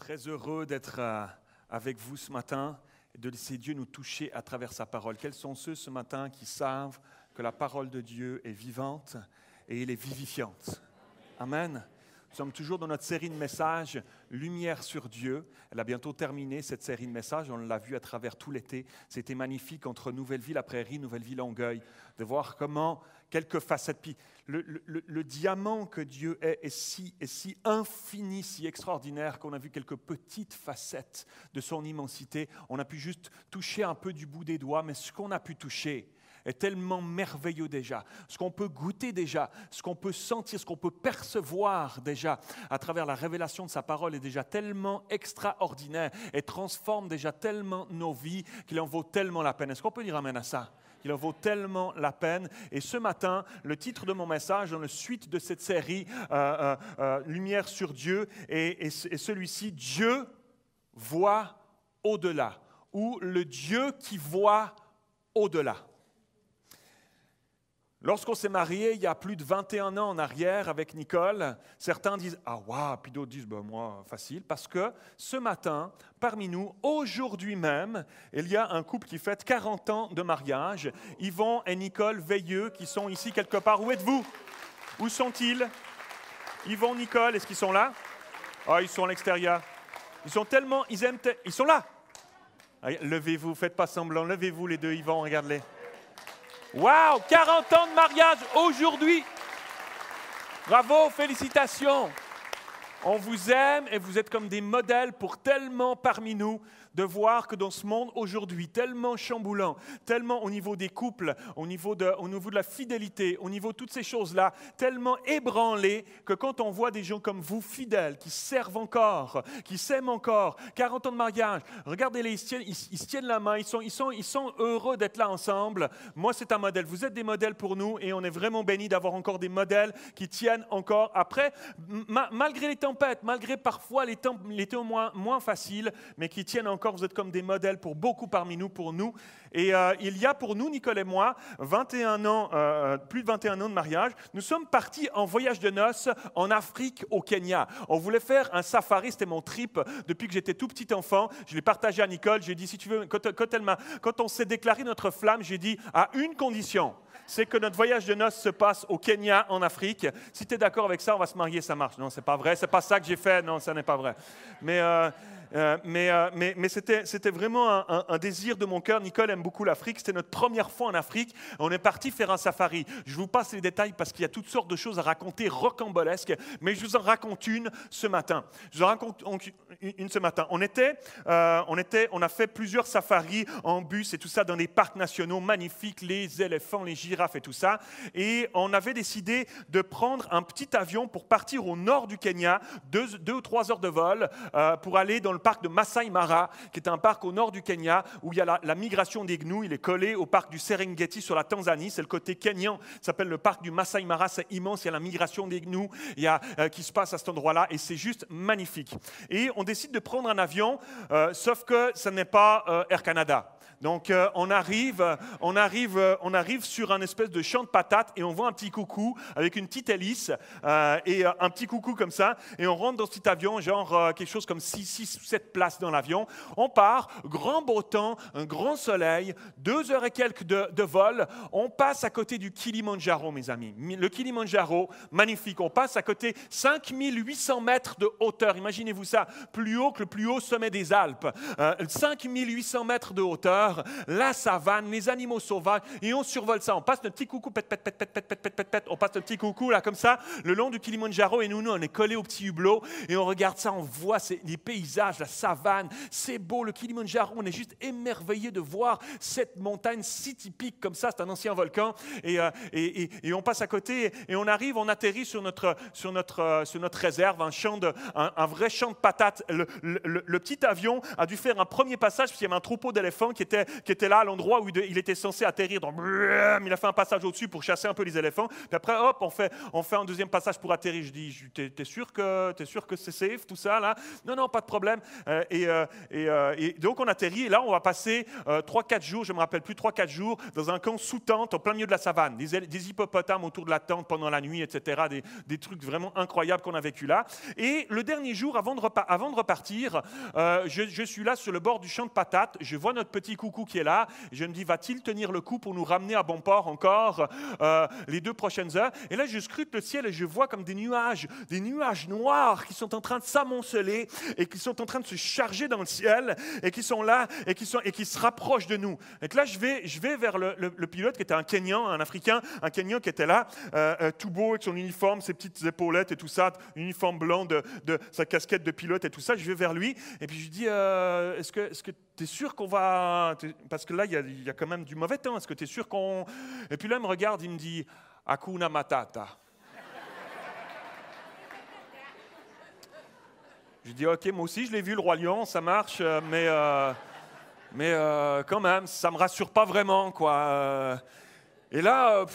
Très heureux d'être euh, avec vous ce matin et de laisser Dieu nous toucher à travers sa parole. Quels sont ceux ce matin qui savent que la parole de Dieu est vivante et il est vivifiante Amen. Nous sommes toujours dans notre série de messages Lumière sur Dieu. Elle a bientôt terminé cette série de messages. On l'a vu à travers tout l'été. C'était magnifique entre Nouvelle-Ville la Prairie, Nouvelle-Ville-Longueuil, de voir comment quelques facettes. le, diamant que Dieu est est si infini, si extraordinaire qu'on a vu quelques petites facettes de son immensité. On a pu juste toucher un peu du bout des doigts, mais ce qu'on a pu toucher, est tellement merveilleux déjà, ce qu'on peut goûter déjà, ce qu'on peut sentir, ce qu'on peut percevoir déjà à travers la révélation de sa parole est déjà tellement extraordinaire et transforme déjà tellement nos vies qu'il en vaut tellement la peine. Est-ce qu'on peut dire ramener à ça il en vaut tellement la peine. Et ce matin, le titre de mon message, dans la suite de cette série, euh, euh, euh, Lumière sur Dieu, est celui-ci, Dieu voit au-delà, ou le Dieu qui voit au-delà. Lorsqu'on s'est marié il y a plus de 21 ans en arrière avec Nicole, certains disent Ah, waouh Puis d'autres disent ben Moi, facile, parce que ce matin, parmi nous, aujourd'hui même, il y a un couple qui fête 40 ans de mariage. Yvon et Nicole Veilleux, qui sont ici quelque part. Où êtes-vous Où sont-ils Yvon, Nicole, est-ce qu'ils sont là Ah, ils sont à l'extérieur. Ils sont tellement. Ils aiment. Ils sont là Levez-vous, faites pas semblant, levez-vous les deux, Yvon, regardez-les. Wow 40 ans de mariage aujourd'hui. Bravo, félicitations. On vous aime et vous êtes comme des modèles pour tellement parmi nous de voir que dans ce monde aujourd'hui, tellement chamboulant, tellement au niveau des couples, au niveau de, au niveau de la fidélité, au niveau de toutes ces choses-là, tellement ébranlé que quand on voit des gens comme vous, fidèles, qui servent encore, qui s'aiment encore, 40 ans de mariage, regardez-les, ils, se tiennent, la main, ils sont, ils sont, ils sont heureux d'être là ensemble. Moi, c'est un modèle. Vous êtes des modèles pour nous et on est vraiment béni d'avoir encore des modèles qui tiennent encore après, malgré les tempêtes, malgré parfois les temps, les temps moins, moins faciles, mais qui tiennent encore encore, vous êtes comme des modèles pour beaucoup parmi nous, pour nous. Et euh, il y a pour nous, Nicole et moi, 21 ans, euh, euh, plus de 21 ans de mariage. Nous sommes partis en voyage de noces en Afrique, au Kenya. On voulait faire un safari, c'était mon trip depuis que j'étais tout petit enfant. Je l'ai partagé à Nicole. J'ai dit, si tu veux, quand, quand on s'est déclaré notre flamme, j'ai dit, à une condition c'est que notre voyage de noces se passe au Kenya, en Afrique. Si tu es d'accord avec ça, on va se marier, ça marche. Non, c'est pas vrai, c'est pas ça que j'ai fait, non, ça n'est pas vrai. Mais euh, euh, mais, mais, c'était, vraiment un, désir de mon cœur. Nicole aime beaucoup l'Afrique. C'était notre première fois en Afrique. On est parti faire un safari. Je vous passe les détails parce qu'il y a toutes sortes de choses à raconter rocambolesques. Mais je vous en raconte une ce matin. Je vous raconte une ce matin. On était, euh, on était, on a fait plusieurs safaris en bus et tout ça dans des parcs nationaux magnifiques, les éléphants, les girafes et tout ça. Et on avait décidé de prendre un petit avion pour partir au nord du Kenya, deux, deux ou trois heures de vol, pour aller dans le parc de Masai Mara, qui est un parc au nord du Kenya, où il y a la, migration des gnous. Il est collé au parc du Serengeti sur la Tanzanie. C'est le côté kenyan. Ça s'appelle le parc du Masai Mara. C'est immense. Il y a la migration des gnous il y euh, qui se passe à cet endroit-là. Et c'est juste magnifique. Et on décide de prendre un avion, euh, sauf que ce n'est pas euh, Air Canada. Donc euh, on arrive, on arrive, euh, on arrive sur un espèce de champ de patates et on voit un petit coucou avec une petite hélice euh, et un petit coucou comme ça. Et on rentre dans cet avion, genre quelque chose comme 6, 6 7 places dans l'avion. On part, grand beau temps, un grand soleil, deux heures et quelques de, de vol. On passe à côté du Kilimanjaro, mes amis. Le Kilimanjaro, magnifique. On passe à côté 5800 mètres de hauteur. Imaginez-vous ça, plus haut que le plus haut sommet des Alpes. 5800 mètres de hauteur la savane, les animaux sauvages, et on survole ça. On passe un petit coucou, pète, on passe un petit coucou, là, comme ça, le long du Kilimanjaro, et nous, nous, on est collés au petit hublot, et on regarde ça, on voit les paysages, la savane, c'est beau, le Kilimanjaro, on est juste émerveillé de voir cette montagne si typique comme ça, c'est un ancien volcan, euh, et, et, on passe à côté, et on arrive, on atterrit sur notre, sur notre, euh, sur notre réserve, un, champ de, un, vrai champ de patates. Le, le, petit avion a dû faire un premier passage, parce qu'il y avait un troupeau d'éléphants qui était qui était là à l'endroit où il était censé atterrir. Donc, il a fait un passage au-dessus pour chasser un peu les éléphants. Puis après, hop, on fait, on fait un deuxième passage pour atterrir. Je dis, t'es sûr que es sûr que c'est safe, tout ça là Non, non, pas de problème. Euh, euh, euh, et, donc on atterrit. Et là, on va passer 3-4 jours, je me rappelle plus, 3-4 jours dans un camp sous tente au plein milieu de la savane. Des, des hippopotames autour de la tente pendant la nuit, etc. Des, trucs vraiment incroyables qu'on a vécu là. Et le dernier jour, avant de, avant de repartir, je, je, suis là sur le bord du champ de patates. Je vois notre petit coup qui est là. Je me dis, va-t-il tenir le coup pour nous ramener à bon port encore euh, les deux prochaines heures Et là, je scrute le ciel et je vois comme des nuages, des nuages noirs qui sont en train de s'amonceler et qui sont en train de se charger dans le ciel et qui sont là et qui, sont, et qui se rapprochent de nous. Et là, je vais, je vais vers le, pilote qui était un Kenyan, un Africain, un Kenyan qui était là, euh, euh, tout beau avec son uniforme, ses petites épaulettes et tout ça, uniforme blanc de, sa casquette de pilote et tout ça. Je vais vers lui et puis je lui dis, est-ce que tu es sûr qu'on va parce que là, il y, a, quand même du mauvais temps. Est-ce que tu es sûr qu'on. Et puis là, il me regarde, il me dit Akuna Matata. Je dis Ok, moi aussi, je l'ai vu, le Roi Lion, ça marche, euh, mais, euh, mais euh, quand même, ça me rassure pas vraiment, quoi. Et là, euh,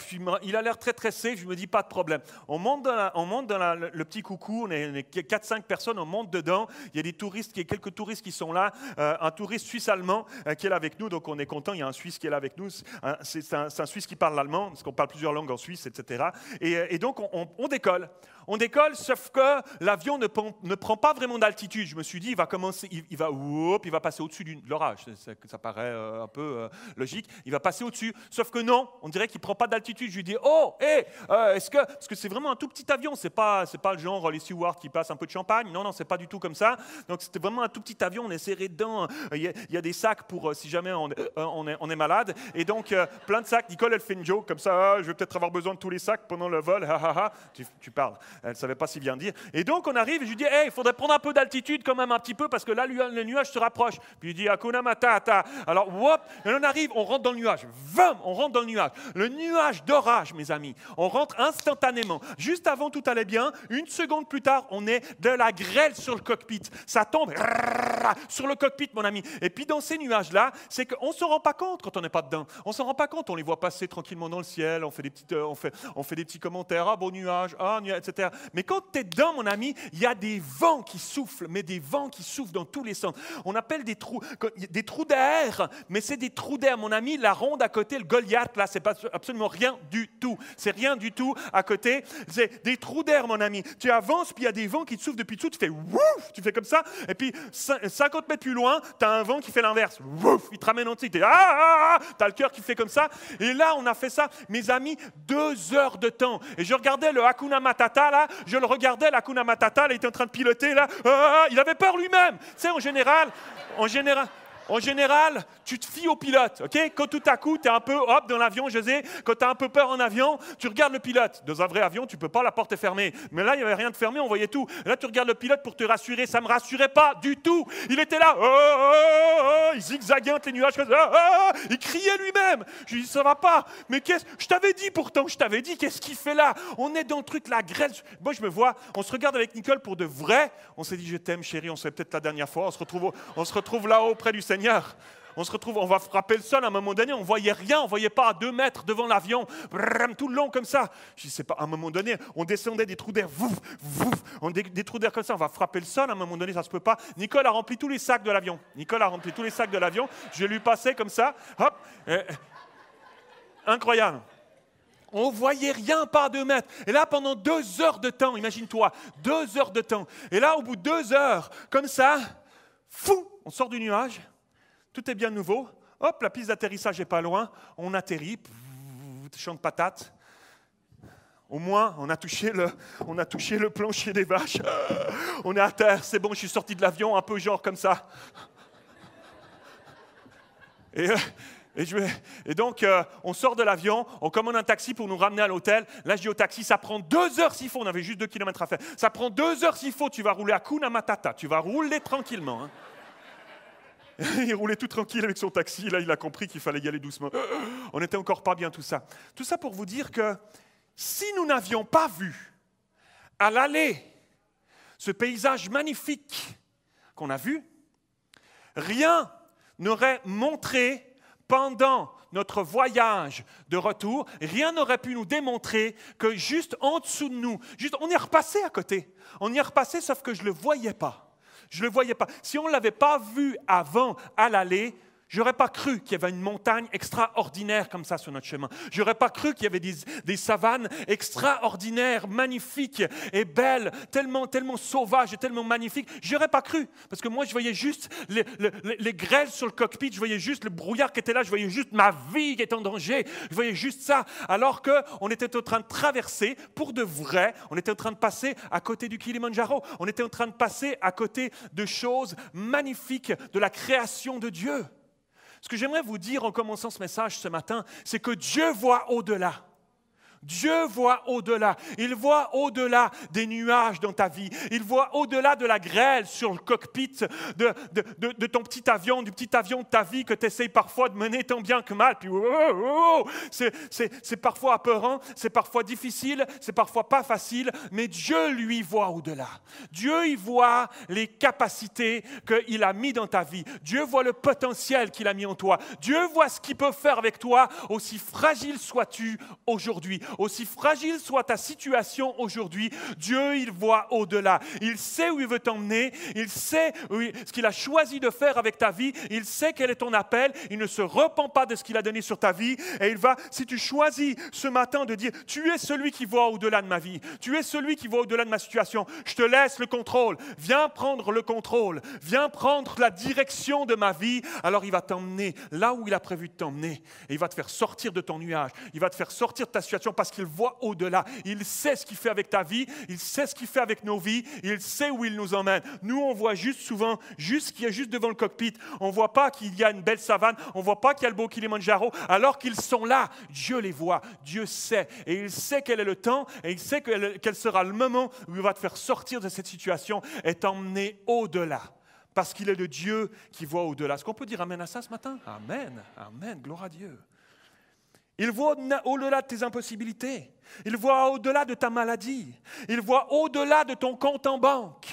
il a l'air très très sec. je me dis pas de problème. On monte dans, dans le petit coucou, on est, quatre 4-5 personnes, on monte dedans. Il y a des touristes, il y quelques touristes qui sont là. Euh, un touriste suisse-allemand euh, qui est là avec nous, donc on est content. Il y a un Suisse qui est là avec nous. C'est un, Suisse qui parle l'allemand, parce qu'on parle plusieurs langues en Suisse, etc. Et, donc on décolle. On décolle, sauf que l'avion ne, prend pas vraiment d'altitude. Je me suis dit, il va commencer, il, va, il va passer au-dessus de l'orage. Ça, paraît euh, un peu euh, logique. Il va passer au-dessus. Sauf que non, on dirait qu'il prend pas d'altitude. Je lui dis, oh, hé, euh, est-ce que, que c'est vraiment un tout petit avion. C'est pas, c'est pas le genre les Stewart qui passent un peu de champagne. Non, non, c'est pas du tout comme ça. Donc c'était vraiment un tout petit avion. On est serré dedans. Il y, a, des sacs pour si jamais on, est, malade. Et donc plein de sacs. Nicole, elle fait une joke comme ça. Ah, je vais peut-être avoir besoin de tous les sacs pendant le vol. tu, tu parles. Elle ne savait pas si bien dire. Et donc, on arrive et je lui dis Hey, il faudrait prendre un peu d'altitude quand même, un petit peu, parce que là, le nuage se rapproche. Puis il dit Akuna Matata. Alors, hop, et on arrive, on rentre dans le nuage. Vum, on rentre dans le nuage. Le nuage d'orage, mes amis. On rentre instantanément. Juste avant, tout allait bien. Une seconde plus tard, on est de la grêle sur le cockpit. Ça tombe sur le cockpit, mon ami. Et puis, dans ces nuages-là, c'est qu'on ne se rend pas compte quand on n'est pas dedans. On ne s'en rend pas compte. On les voit passer tranquillement dans le ciel. On fait des, petites, euh, on fait, on fait des petits commentaires. Ah, beau nuage. Ah, nuage, etc. Mais quand tu es dedans, mon ami, il y a des vents qui soufflent, mais des vents qui soufflent dans tous les sens. On appelle des trous, des trous d'air, mais c'est des trous d'air. Mon ami, la ronde à côté, le Goliath, là, c'est pas absolument rien du tout. C'est rien du tout à côté. C'est des trous d'air, mon ami. Tu avances, puis il y a des vents qui te soufflent depuis tout. Tu fais ouf, tu fais comme ça. Et puis 50 mètres plus loin, tu as un vent qui fait l'inverse. Ouf, il te ramène en dessous. Tu ah, ah, ah, ah. as le cœur qui fait comme ça. Et là, on a fait ça, mes amis, deux heures de temps. Et je regardais le Hakuna Matata, là, je le regardais, la Kuna Matata, était en train de piloter là, ah, il avait peur lui-même. Tu sais, en général, en général, en général, tu te fies au pilote, ok Quand tout à coup, tu es un peu hop dans l'avion, je sais, quand tu as un peu peur en avion, tu regardes le pilote. Dans un vrai avion, tu peux pas, la porte est fermée. Mais là, il n'y avait rien de fermé, on voyait tout. là, tu regardes le pilote pour te rassurer, ça me rassurait pas du tout. Il était là, oh, oh, oh, oh il zigzaguait entre les nuages, il criait lui-même. Je lui dis, ça va pas, mais qu'est-ce Je t'avais dit pourtant, je t'avais dit, qu'est-ce qu'il fait là On est dans le truc, la grêle. Moi, je me vois, on se regarde avec Nicole pour de vrai. On s'est dit, je t'aime chérie, on s'est peut-être la dernière fois, on se retrouve, retrouve là-haut près du Seigneur. On se retrouve, on va frapper le sol à un moment donné, on voyait rien, on voyait pas à deux mètres devant l'avion, tout le long comme ça. Je sais pas, à un moment donné, on descendait des trous d'air, on des, trous d'air comme ça, on va frapper le sol à un moment donné, ça se peut pas. Nicole a rempli tous les sacs de l'avion. Nicole a rempli tous les sacs de l'avion. Je lui passais comme ça, hop. Euh, euh, incroyable. On voyait rien par deux mètres. Et là, pendant deux heures de temps, imagine-toi, deux heures de temps. Et là, au bout de deux heures, comme ça, fou, on sort du nuage tout est bien nouveau. Hop, la piste d'atterrissage est pas loin. On atterrit, champ de patates. Au moins, on a touché le, on a touché le plancher des vaches. On est à terre, c'est bon, je suis sorti de l'avion, un peu genre comme ça. Et, euh, donc, euh, on sort de l'avion, on commande un taxi pour nous ramener à l'hôtel. Là, je dis au taxi, ça prend deux heures s'il faut. On avait juste deux kilomètres à faire. Ça prend deux heures s'il faut. Tu vas rouler à Kunamatata. Matata. Tu vas rouler tranquillement. Hein. il roulait tout tranquille avec son taxi. Là, il a compris qu'il fallait y aller doucement. On n'était encore pas bien tout ça. Tout ça pour vous dire que si nous n'avions pas vu à l'aller ce paysage magnifique qu'on a vu, rien n'aurait montré pendant notre voyage de retour, rien n'aurait pu nous démontrer que juste en dessous de nous, juste on y est repassé à côté. On y est repassé sauf que je ne le voyais pas. Je ne le voyais pas. Si on ne l'avait pas vu avant à l'aller, J'aurais pas cru qu'il y avait une montagne extraordinaire comme ça sur notre chemin. J'aurais pas cru qu'il y avait des, savanes extraordinaires, magnifiques et belles, tellement, tellement sauvages et tellement magnifiques. J'aurais pas cru parce que moi je voyais juste les, les, grêles sur le cockpit, je voyais juste le brouillard qui était là, je voyais juste ma vie qui était en danger, je voyais juste ça. Alors qu'on était en train de traverser pour de vrai, on était en train de passer à côté du Kilimanjaro, on était en train de passer à côté de choses magnifiques de la création de Dieu. Ce que j'aimerais vous dire en commençant ce message ce matin, c'est que Dieu voit au-delà. Dieu voit au-delà. Il voit au-delà des nuages dans ta vie. Il voit au-delà de la grêle sur le cockpit de, de, ton petit avion, du petit avion de ta vie que tu essayes parfois de mener tant bien que mal. Puis, oh, oh, oh, c'est parfois apeurant, c'est parfois difficile, c'est parfois pas facile, mais Dieu lui voit au-delà. Dieu y voit les capacités qu'il a mis dans ta vie. Dieu voit le potentiel qu'il a mis en toi. Dieu voit ce qu'il peut faire avec toi, aussi fragile sois-tu aujourd'hui aussi fragile soit ta situation aujourd'hui, Dieu, il voit au-delà. Il sait où il veut t'emmener, il sait ce qu'il a choisi de faire avec ta vie, il sait quel est ton appel, il ne se repent pas de ce qu'il a donné sur ta vie, et il va, si tu choisis ce matin de dire, tu es celui qui voit au-delà de ma vie, tu es celui qui voit au-delà de ma situation, je te laisse le contrôle, viens prendre le contrôle, viens prendre la direction de ma vie, alors il va t'emmener là où il a prévu de t'emmener, et il va te faire sortir de ton nuage, il va te faire sortir de ta situation, qu'il voit au-delà. Il sait ce qu'il fait avec ta vie, il sait ce qu'il fait avec nos vies, il sait où il nous emmène. Nous, on voit juste souvent juste ce qu'il y a juste devant le cockpit. On ne voit pas qu'il y a une belle savane, on ne voit pas qu'il y a le beau Kilimanjaro, alors qu'ils sont là. Dieu les voit, Dieu sait. Et il sait quel est le temps, et il sait quel sera le moment où il va te faire sortir de cette situation et t'emmener au-delà parce qu'il est le Dieu qui voit au-delà. Est-ce qu'on peut dire Amen à ça ce matin Amen, Amen, gloire à Dieu. Il voit au-delà de tes impossibilités. Il voit au-delà de ta maladie. Il voit au-delà de ton compte en banque.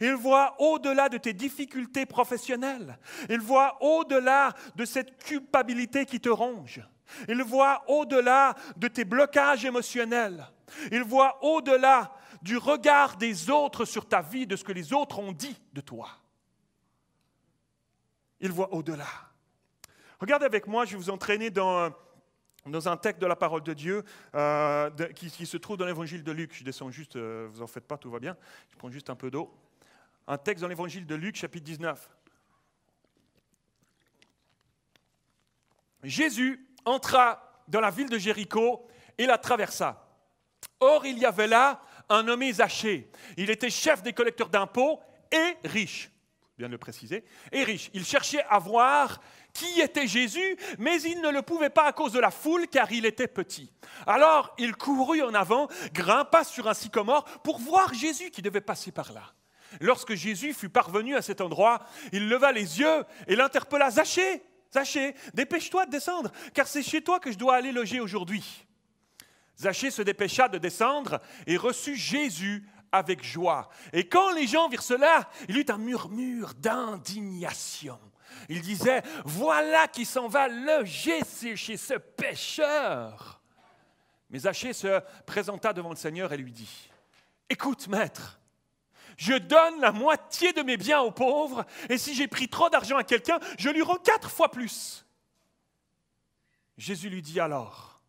Il voit au-delà de tes difficultés professionnelles. Il voit au-delà de cette culpabilité qui te ronge. Il voit au-delà de tes blocages émotionnels. Il voit au-delà du regard des autres sur ta vie, de ce que les autres ont dit de toi. Il voit au-delà. Regardez avec moi, je vais vous entraîner dans dans un texte de la parole de Dieu euh, qui, se trouve dans l'évangile de Luc. Je descends juste, euh, vous en faites pas, tout va bien. Je prends juste un peu d'eau. Un texte dans l'évangile de Luc, chapitre 19. Jésus entra dans la ville de Jéricho et la traversa. Or, il y avait là un nommé Zachée. Il était chef des collecteurs d'impôts et riche bien de le préciser, et riche. Il cherchait à voir qui était Jésus, mais il ne le pouvait pas à cause de la foule, car il était petit. Alors il courut en avant, grimpa sur un sycomore pour voir Jésus qui devait passer par là. Lorsque Jésus fut parvenu à cet endroit, il leva les yeux et l'interpella Zachée, Zachée, dépêche-toi de descendre, car c'est chez toi que je dois aller loger aujourd'hui. Zachée se dépêcha de descendre et reçut Jésus avec joie. Et quand les gens virent cela, il eut un murmure d'indignation. Il disait, voilà qui s'en va loger chez ce pécheur. Mais Achée se présenta devant le Seigneur et lui dit, écoute maître, je donne la moitié de mes biens aux pauvres, et si j'ai pris trop d'argent à quelqu'un, je lui rends quatre fois plus. Jésus lui dit alors,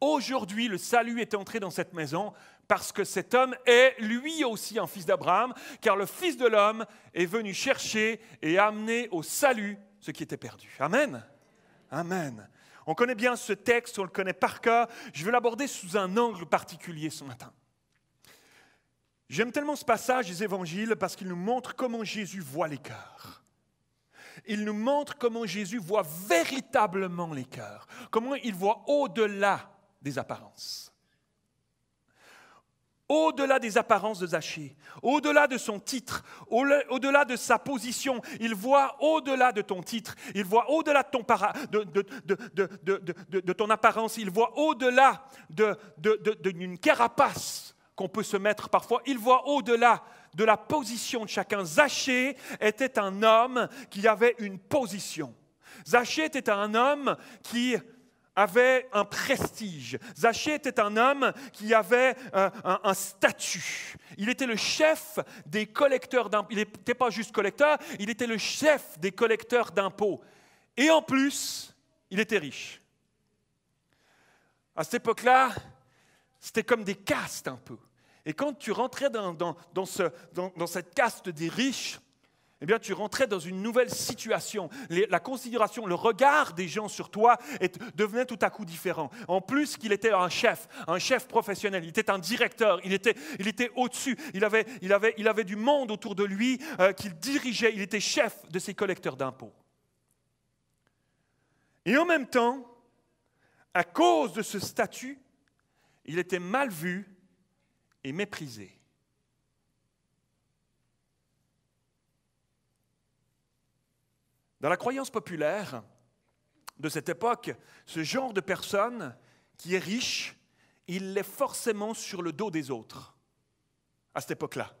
aujourd'hui le salut est entré dans cette maison, parce que cet homme est lui aussi un fils d'Abraham, car le Fils de l'homme est venu chercher et amener au salut ce qui était perdu. Amen. Amen. On connaît bien ce texte, on le connaît par cœur. Je veux l'aborder sous un angle particulier ce matin. J'aime tellement ce passage des évangiles parce qu'il nous montre comment Jésus voit les cœurs. Il nous montre comment Jésus voit véritablement les cœurs, comment il voit au-delà des apparences au-delà des apparences de Zachée, au-delà de son titre, au-delà de sa position. Il voit au-delà de ton titre, il voit au-delà de ton, ton apparence, il voit au-delà d'une carapace qu'on peut se mettre parfois, il voit au-delà de la position de chacun. Zachée était un homme qui avait une position. Zachée était un homme qui avait un prestige. Zachée était un homme qui avait un, statut. Il était le chef des collecteurs d'impôts. Il n'était pas juste collecteur, il était le chef des collecteurs d'impôts. Et en plus, il était riche. À cette époque-là, c'était comme des castes un peu. Et quand tu rentrais dans cette caste des riches, eh bien, tu rentrais dans une nouvelle situation. la considération, le regard des gens sur toi devenait tout à coup différent. En plus qu'il était un chef, un chef professionnel, il était un directeur, il était, il était au-dessus, il avait, il, avait, il avait du monde autour de lui euh, qu'il dirigeait, il était chef de ses collecteurs d'impôts. Et en même temps, à cause de ce statut, il était mal vu et méprisé. Dans la croyance populaire de cette époque, ce genre de personne qui est riche, il l'est forcément sur le dos des autres, à cette époque-là.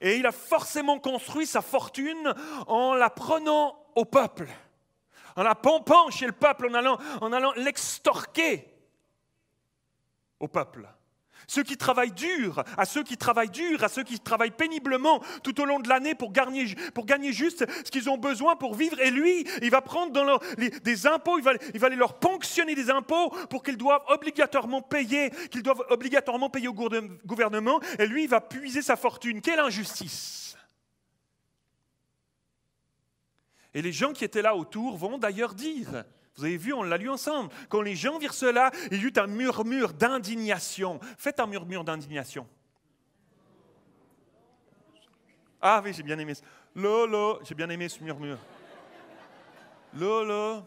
Et il a forcément construit sa fortune en la prenant au peuple, en la pompant chez le peuple, en allant, en allant l'extorquer au peuple. Ceux qui travaillent dur, à ceux qui travaillent dur, à ceux qui travaillent péniblement tout au long de l'année pour gagner, juste ce qu'ils ont besoin pour vivre. Et lui, il va prendre dans des impôts, il va, il va aller leur ponctionner des impôts pour qu'ils doivent obligatoirement payer, qu'ils doivent obligatoirement payer au gouvernement. Et lui, il va puiser sa fortune. Quelle injustice Et les gens qui étaient là autour vont d'ailleurs dire, vous avez vu, on l'a lu ensemble. Quand les gens virent cela, il y eut un murmure d'indignation. Faites un murmure d'indignation. Ah oui, j'ai bien aimé Lolo, j'ai bien aimé ce murmure. Lolo,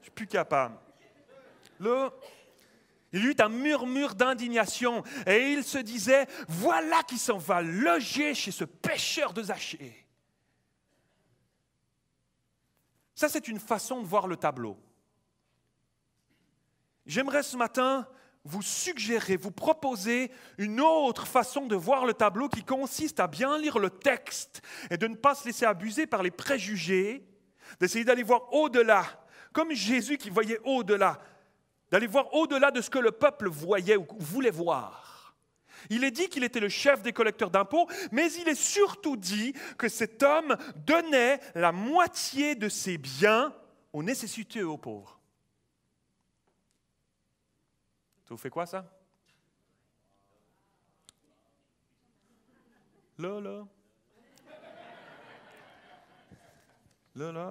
je suis plus capable. il y eut un murmure d'indignation et il se disait, voilà qui s'en va loger chez ce pêcheur de Zachée. Ça, c'est une façon de voir le tableau. J'aimerais ce matin vous suggérer, vous proposer une autre façon de voir le tableau qui consiste à bien lire le texte et de ne pas se laisser abuser par les préjugés, d'essayer d'aller voir au-delà, comme Jésus qui voyait au-delà, d'aller voir au-delà de ce que le peuple voyait ou voulait voir. Il est dit qu'il était le chef des collecteurs d'impôts, mais il est surtout dit que cet homme donnait la moitié de ses biens aux nécessiteux et aux pauvres. Tu fais quoi ça? Là, là.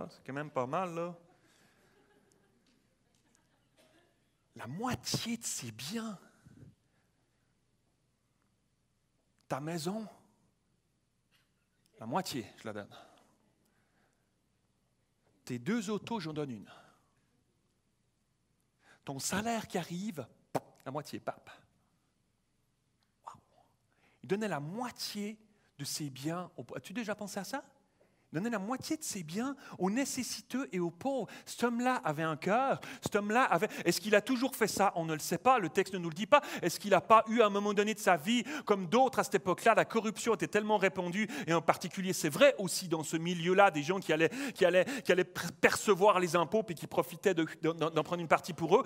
c'est quand même pas mal, là. La moitié de ses biens, ta maison, la moitié, je la donne. Tes deux autos, j'en donne une. Ton salaire qui arrive, la moitié pape. Il donnait la moitié de ses biens. au. As-tu déjà pensé à ça donner la moitié de ses biens aux nécessiteux et aux pauvres. Cet homme-là avait un cœur, cet homme-là avait... Est-ce qu'il a toujours fait ça On ne le sait pas, le texte ne nous le dit pas. Est-ce qu'il n'a pas eu à un moment donné de sa vie, comme d'autres à cette époque-là, la corruption était tellement répandue, et en particulier, c'est vrai aussi dans ce milieu-là, des gens qui allaient, qui, allaient, qui allaient percevoir les impôts puis qui profitaient d'en prendre une partie pour eux.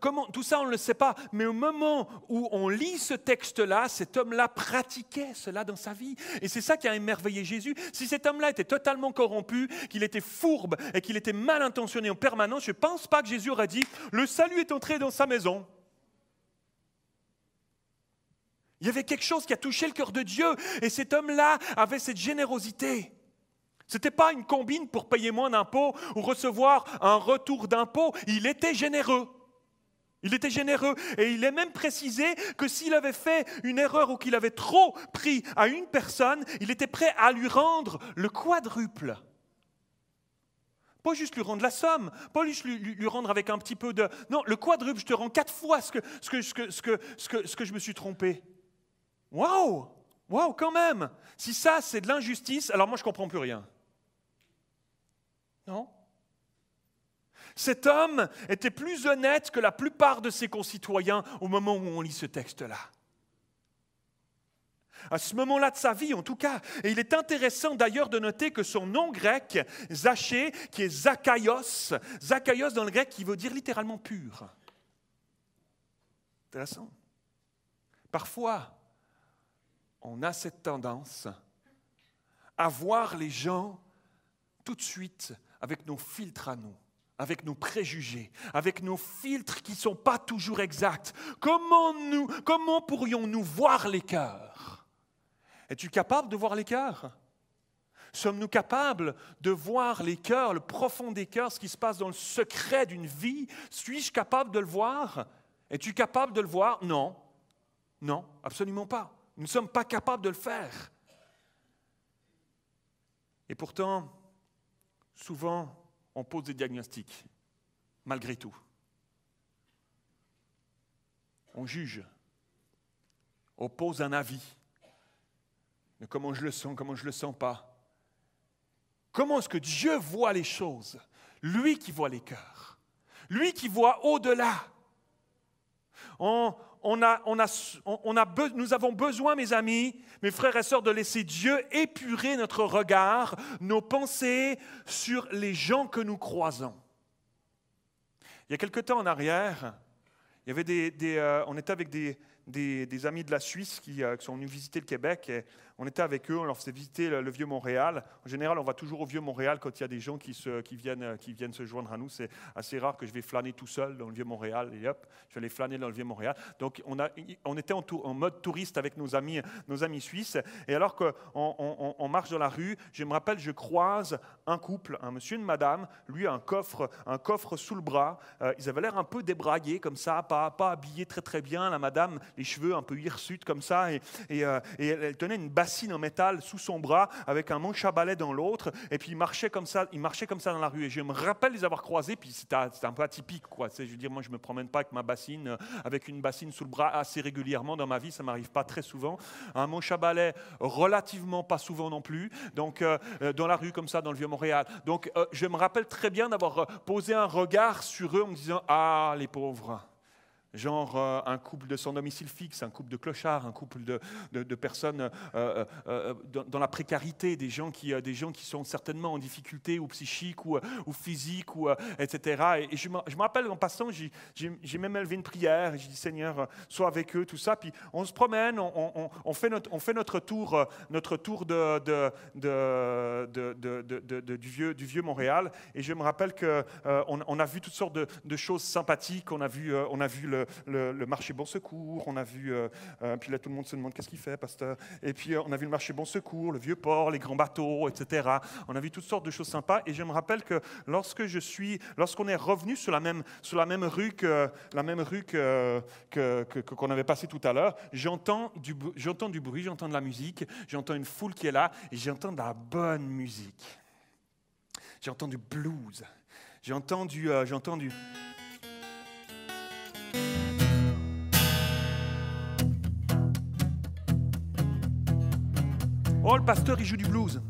Comment, tout ça, on ne le sait pas, mais au moment où on lit ce texte-là, cet homme-là pratiquait cela dans sa vie. Et c'est ça qui a émerveillé Jésus. Si cet homme-là était totalement corrompu, qu'il était fourbe et qu'il était mal intentionné en permanence, je ne pense pas que Jésus aurait dit Le salut est entré dans sa maison. Il y avait quelque chose qui a touché le cœur de Dieu et cet homme-là avait cette générosité. Ce n'était pas une combine pour payer moins d'impôts ou recevoir un retour d'impôts. Il était généreux. Il était généreux et il est même précisé que s'il avait fait une erreur ou qu'il avait trop pris à une personne, il était prêt à lui rendre le quadruple. Pas juste lui rendre la somme, pas juste lui, rendre avec un petit peu de... Non, le quadruple, je te rends quatre fois ce que, ce que, ce que, ce que, ce que, ce que je me suis trompé. Waouh Waouh, quand même Si ça, c'est de l'injustice, alors moi, je ne comprends plus rien. Non cet homme était plus honnête que la plupart de ses concitoyens au moment où on lit ce texte-là. À ce moment-là de sa vie, en tout cas. Et il est intéressant d'ailleurs de noter que son nom grec, Zaché, qui est Zakaios, Zachaios dans le grec qui veut dire littéralement pur. Intéressant. Parfois, on a cette tendance à voir les gens tout de suite avec nos filtres à nous avec nos préjugés, avec nos filtres qui ne sont pas toujours exacts. Comment, nous, comment pourrions-nous voir les cœurs Es-tu capable de voir les cœurs Sommes-nous capables de voir les cœurs, le profond des cœurs, ce qui se passe dans le secret d'une vie Suis-je capable de le voir Es-tu capable de le voir Non. Non, absolument pas. Nous ne sommes pas capables de le faire. Et pourtant, souvent, on pose des diagnostics, malgré tout. On juge, on pose un avis comment je le sens, comment je ne le sens pas. Comment est-ce que Dieu voit les choses Lui qui voit les cœurs, lui qui voit au-delà. On, on a, on a, on a, nous avons besoin, mes amis, mes frères et sœurs, de laisser Dieu épurer notre regard, nos pensées sur les gens que nous croisons. Il y a quelque temps en arrière, il y avait des, euh, on était avec des, des, amis de la Suisse qui, euh, qui, sont venus visiter le Québec. Et on était avec eux, on leur faisait visiter le, vieux Montréal. En général, on va toujours au vieux Montréal quand il y a des gens euh, qui, viennent, se joindre à nous. C'est assez rare que je vais flâner tout seul dans le vieux Montréal. Et hop, je vais aller flâner dans le vieux Montréal. Donc, on, était en, mode touriste avec nos amis, nos amis suisses. Et alors qu'on on, marche dans la rue, je me rappelle, je croise un couple, un monsieur et une madame. Lui un coffre, un coffre sous le bras. Euh, ils avaient l'air un peu débraillés comme ça, pas, habillés très très bien. La madame, les cheveux un peu hirsutes comme ça. Et, et euh, elle tenait une basse en métal sous son bras, avec un manche à balai dans l'autre, et puis il marchait comme ça, il marchait comme ça dans la rue. Et je me rappelle les avoir croisés, puis c'est un peu atypique, quoi. je veux dire, moi je me promène pas avec ma bassine, euh, avec une bassine sous le bras assez régulièrement dans ma vie, ça m'arrive pas très souvent. Un manche à balai relativement pas souvent non plus. Donc euh, euh, dans la rue comme ça, dans le vieux Montréal. Donc je me rappelle très bien d'avoir posé un regard sur eux en me disant ah les pauvres genre euh, un couple de sans domicile fixe, un couple de clochards, un couple de, personnes euh, euh, dans, la précarité, des gens, qui, des gens qui sont certainement en difficulté ou psychique ou, ou physique, ou, etc. Et, je, me, rappelle en passant, j'ai même élevé une prière, et j'ai dit Seigneur, sois avec eux, tout ça. Puis on se promène, on, on, fait, notre, on fait notre tour, notre tour de, de du, vieux, du vieux Montréal. Et je me rappelle qu'on on a vu toutes sortes de, choses sympathiques, on a vu, on a vu le le, marché Bon Secours, on a vu, euh, euh, puis là tout le monde se demande qu'est-ce qu'il fait, pasteur. Et puis euh, on a vu le marché Bon Secours, le vieux port, les grands bateaux, etc. On a vu toutes sortes de choses sympas. Et je me rappelle que lorsque je suis, lorsqu'on est revenu sur la même, sur la même rue que la même rue que qu'on que, qu'on avait passé tout à l'heure, j'entends du, j'entends du bruit, j'entends de la musique, j'entends une foule qui est là, et j'entends de la bonne musique. J'ai entendu blues. J'ai entendu, j'ai entendu. Oh, le pasteur, il joue du blues.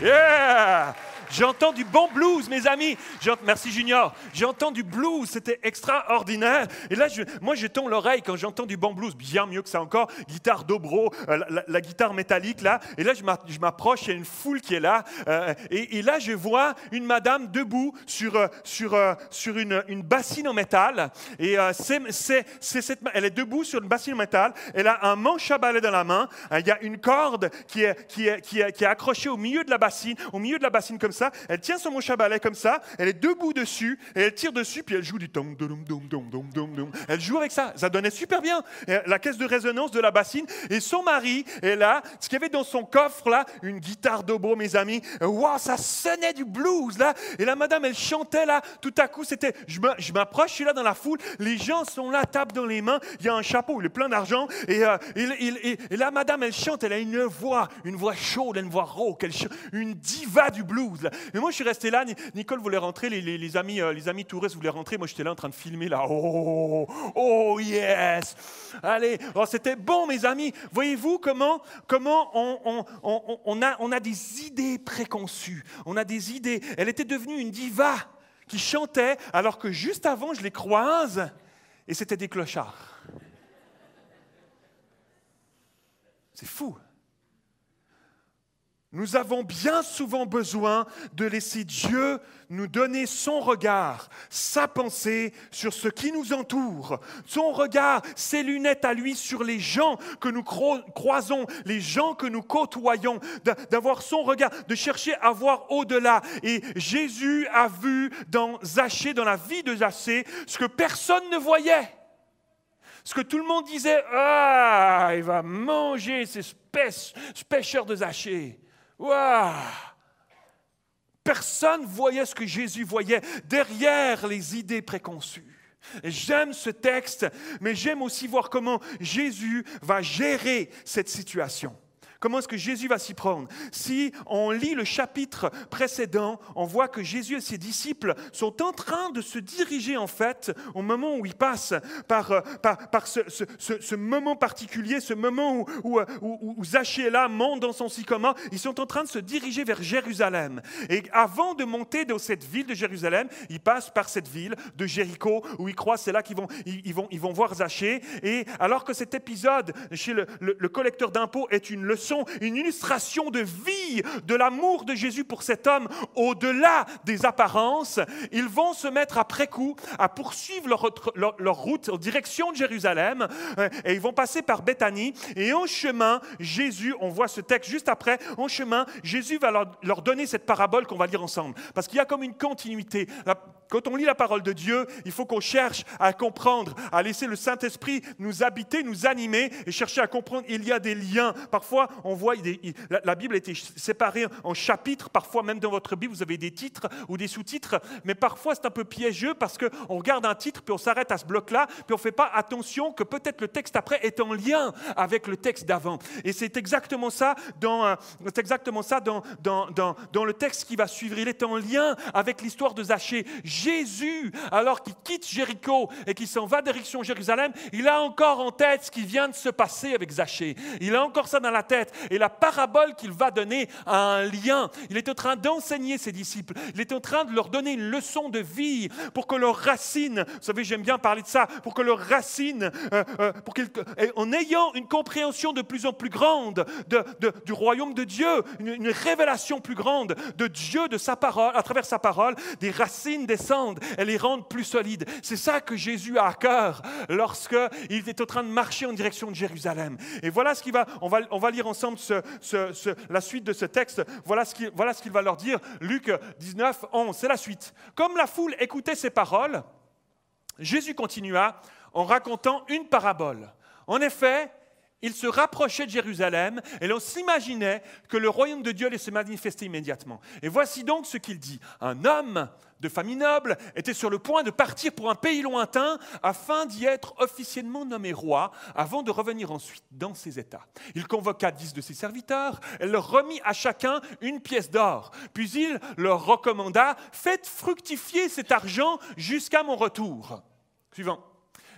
Yeah! J'entends du bon blues, mes amis. Merci Junior. J'entends du blues, c'était extraordinaire. Et là, je... moi, je tombe l'oreille quand j'entends du bon blues, bien mieux que ça encore. Guitare dobro, euh, la, guitare métallique là. Et là, je m'approche, il y a une foule qui est là. Euh, et, là, je vois une madame debout sur, euh, sur, sur une, bassine en métal. Et cette... elle est debout sur une bassine en métal. Elle a un manche à balai dans la main. Il y a une corde qui est, qui est, qui est, qui est accrochée au milieu de la bassine, au milieu de la bassine comme ça elle tient son manche balai comme ça, elle est debout dessus, et elle tire dessus, puis elle joue du tom dom dom dom dom dom Elle joue avec ça, ça donnait super bien. la caisse de résonance de la bassine, et son mari est là, ce qu'il y avait dans son coffre là, une guitare d'obo, mes amis, waouh, ça sonnait du blues là, et la madame, elle chantait là, tout à coup, c'était, je m'approche, je suis là dans la foule, les gens sont là, tapent dans les mains, il y a un chapeau, il est plein d'argent, et, euh, là, madame, elle chante, elle a une voix, une voix chaude, une voix rauque, une diva du blues. Mais moi, je suis resté là. Nicole voulait rentrer, les, les, amis, euh, les amis touristes voulaient rentrer. Moi, j'étais là en train de filmer, là. Oh, oh, oh, oh, oh yes Allez, c'était bon, mes amis. Voyez-vous comment, comment on, on, a, on a des idées préconçues. On a des idées. Elle était devenue une diva qui chantait, alors que juste avant, je les croise et c'était des clochards. C'est fou. Nous avons bien souvent besoin de laisser Dieu nous donner son regard, sa pensée sur ce qui nous entoure, son regard, ses lunettes à lui sur les gens que nous croisons, les gens que nous côtoyons, d'avoir son regard, de chercher à voir au-delà. Et Jésus a vu dans Zachée, dans la vie de Zachée, ce que personne ne voyait. Ce que tout le monde disait, ah, il va manger, ces ce pêcheur de Zachée. Waouh! Personne voyait ce que Jésus voyait derrière les idées préconçues. J'aime ce texte, mais j'aime aussi voir comment Jésus va gérer cette situation. Comment est-ce que Jésus va s'y prendre Si on lit le chapitre précédent, on voit que Jésus et ses disciples sont en train de se diriger en fait au moment où ils passent par, euh, par, ce, moment particulier, ce moment où, où, euh, Zachée est là, monte dans son sycomore, ils sont en train de se diriger vers Jérusalem. Et avant de monter dans cette ville de Jérusalem, ils passent par cette ville de Jéricho où ils croient, c'est là qu'ils vont, ils, vont, ils vont voir Zachée. Et alors que cet épisode chez le collecteur d'impôts est une leçon, une illustration de vie de l'amour de Jésus pour cet homme au-delà des apparences. Ils vont se mettre après coup à poursuivre leur, route en direction de Jérusalem euh, et ils vont passer par Béthanie. Et en chemin, Jésus, on voit ce texte juste après, en chemin, Jésus va leur, donner cette parabole qu'on va lire ensemble. Parce qu'il y a comme une continuité. Quand on lit la parole de Dieu, il faut qu'on cherche à comprendre, à laisser le Saint-Esprit nous habiter, nous animer et chercher à comprendre. Il y a des liens. Parfois, on voit, la Bible a été séparée en chapitres. Parfois, même dans votre Bible, vous avez des titres ou des sous-titres. Mais parfois, c'est un peu piégeux parce qu'on regarde un titre, puis on s'arrête à ce bloc-là, puis on ne fait pas attention que peut-être le texte après est en lien avec le texte d'avant. Et c'est exactement ça dans, euh, exactement ça dans, dans, dans, dans le texte qui va suivre. Il est en lien avec l'histoire de Zachée. Jésus, alors qu'il quitte Jéricho et qu'il s'en va direction Jérusalem, il a encore en tête ce qui vient de se passer avec Zachée. Il a encore ça dans la tête. Et la parabole qu'il va donner a un lien. Il est en train d'enseigner ses disciples. Il est en train de leur donner une leçon de vie pour que leurs racines, vous savez, j'aime bien parler de ça, pour que leurs racines, euh, euh, pour en ayant une compréhension de plus en plus grande de, du royaume de Dieu, une, une révélation plus grande de Dieu, de sa parole, à travers sa parole, des racines, des elle les rendent plus solides. C'est ça que Jésus a à cœur lorsqu'il est en train de marcher en direction de Jérusalem. Et voilà ce qu'il va, on va, on va lire ensemble la suite de ce texte. Voilà ce qu'il voilà va leur dire. Luc 19, 11, c'est la suite. Comme la foule écoutait ces paroles, Jésus continua en racontant une parabole. En effet, il se rapprochait de Jérusalem et l'on s'imaginait que le royaume de Dieu allait se manifester immédiatement. Et voici donc ce qu'il dit. Un homme de famille noble était sur le point de partir pour un pays lointain afin d'y être officiellement nommé roi avant de revenir ensuite dans ses États. Il convoqua dix de ses serviteurs et leur remit à chacun une pièce d'or. Puis il leur recommanda Faites fructifier cet argent jusqu'à mon retour. Suivant.